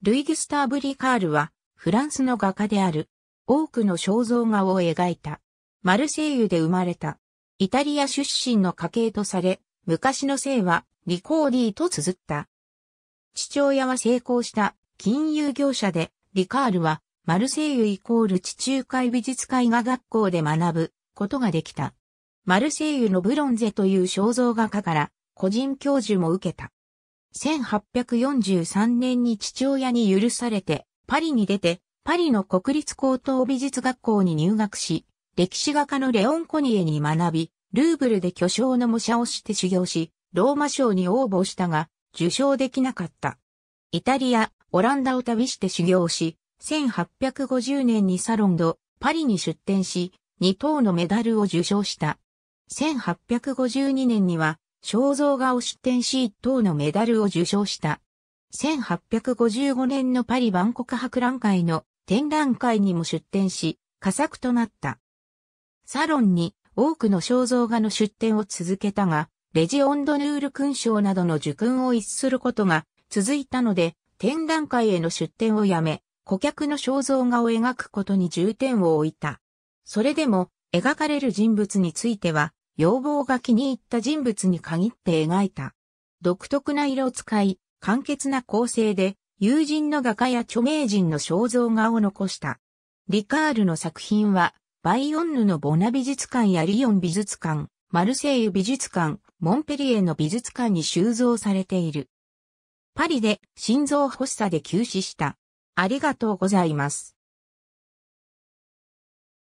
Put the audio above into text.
ルイ・ギュスターブ・リカールは、フランスの画家である。多くの肖像画を描いた。マルセイユで生まれた。イタリア出身の家系とされ、昔の姓はリコーディと綴った。父親は成功した金融業者で、リカールはマルセイユイコール地中海美術絵画学校で学ぶことができた。マルセイユのブロンゼという肖像画家から個人教授も受けた。1843年に父親に許されて、パリに出て、パリの国立高等美術学校に入学し、歴史画家のレオン・コニエに学び、ルーブルで巨匠の模写をして修行し、ローマ賞に応募したが、受賞できなかった。イタリア、オランダを旅して修行し、1850年にサロンド、パリに出展し、2等のメダルを受賞した。1852年には、肖像画を出展し一等のメダルを受賞した。1855年のパリ万国博覧会の展覧会にも出展し、佳作となった。サロンに多くの肖像画の出展を続けたが、レジオンドヌール勲章などの受勲を逸することが続いたので、展覧会への出展をやめ、顧客の肖像画を描くことに重点を置いた。それでも、描かれる人物については、要望が気に入った人物に限って描いた。独特な色を使い、簡潔な構成で、友人の画家や著名人の肖像画を残した。リカールの作品は、バイオンヌのボナ美術館やリヨン美術館、マルセイユ美術館、モンペリエの美術館に収蔵されている。パリで心臓発作で急死した。ありがとうございます。